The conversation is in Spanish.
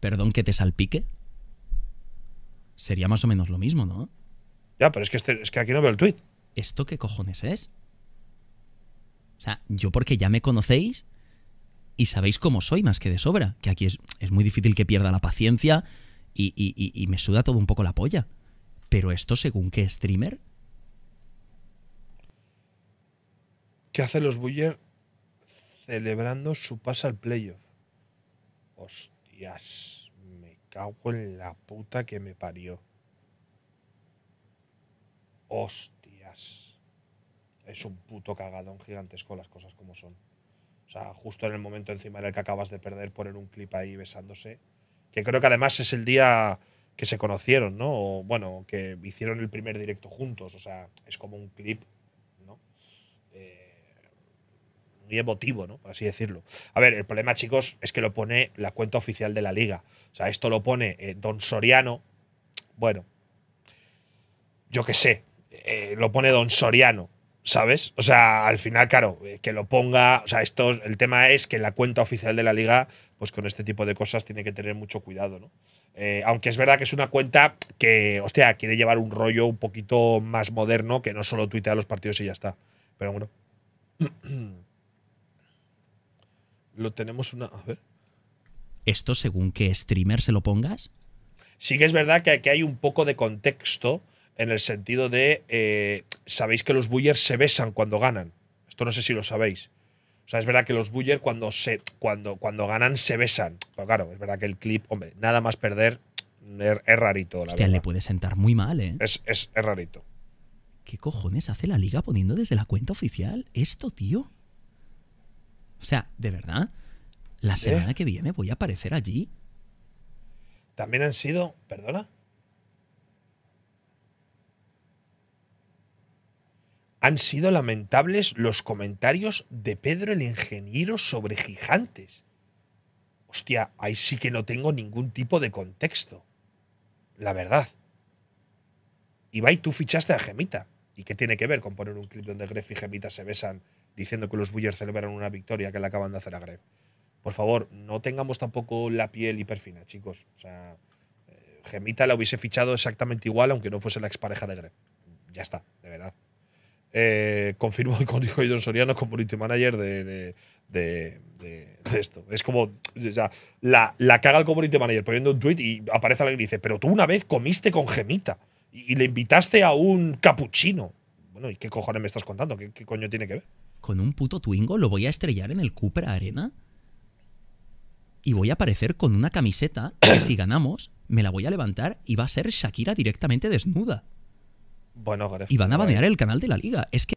¿Perdón que te salpique? Sería más o menos lo mismo, ¿no? Ya, pero es que, este, es que aquí no veo el tweet. ¿Esto qué cojones es? O sea, yo porque ya me conocéis y sabéis cómo soy más que de sobra, que aquí es, muy difícil que pierda la paciencia y, y, me suda todo un poco la polla. Pero esto según qué streamer, ¿Qué hacen los Buller celebrando su paso al playoff? Hostia hostias, me cago en la puta que me parió. Hostias. Es un puto cagadón gigantesco las cosas como son. O sea, justo en el momento encima en el que acabas de perder, poner un clip ahí besándose. Que creo que además es el día que se conocieron, ¿no? O, bueno, que hicieron el primer directo juntos. O sea, es como un clip y emotivo, ¿no? Por así decirlo. A ver, el problema, chicos, es que lo pone la cuenta oficial de la liga. O sea, esto lo pone eh, Don Soriano. Bueno, yo qué sé, eh, lo pone Don Soriano. ¿Sabes? O sea, al final, claro, eh, que lo ponga. O sea, esto, el tema es que la cuenta oficial de la liga, pues con este tipo de cosas tiene que tener mucho cuidado, ¿no? aunque es verdad que es una cuenta que, hostia, quiere llevar un rollo un poquito más moderno que no solo tuitea los partidos y ya está. Pero bueno. lo tenemos una. A ver. Esto según qué streamer se lo pongas. Sí que es verdad que aquí hay un poco de contexto en el sentido de. Eh, sabéis que los Bullers se besan cuando ganan. Esto no sé si lo sabéis. O sea, es verdad que los Bullers cuando, se, cuando, cuando ganan se besan. Pero claro, es verdad que el clip, hombre, nada más perder er, es, rarito. La Hostia, le puede sentar muy mal, ¿eh? Es, es, es rarito. ¿Qué cojones hace la liga poniendo desde la cuenta oficial esto, tío? O sea, de verdad, la semana que viene voy a aparecer allí. También han sido, perdona. Han sido lamentables los comentarios de Pedro el ingeniero sobre gigantes. Hostia, ahí sí que no tengo ningún tipo de contexto. La verdad. Ibai, tú fichaste a Gemita. ¿Y qué tiene que ver con poner un clip donde Gref y Gemita se besan diciendo que los Bullers celebran una victoria que le acaban de hacer a Greg. Por favor, no tengamos tampoco la piel hiperfina, chicos. O sea, eh, Gemita la hubiese fichado exactamente igual, aunque no fuese la expareja de Greg. Ya está, de verdad. Eh, confirmo con Don Soriano community manager de, de, esto. Es como, o sea, la, caga el community manager poniendo un tweet y aparece alguien y dice, pero tú una vez comiste con Gemita y, le invitaste a un capuchino. Bueno, ¿y qué cojones me estás contando? qué coño tiene que ver? con un puto Twingo, lo voy a estrellar en el Cooper Arena y voy a aparecer con una camiseta que si ganamos me la voy a levantar y va a ser Shakira directamente desnuda. Bueno, Y van a banear el canal de la liga. Es que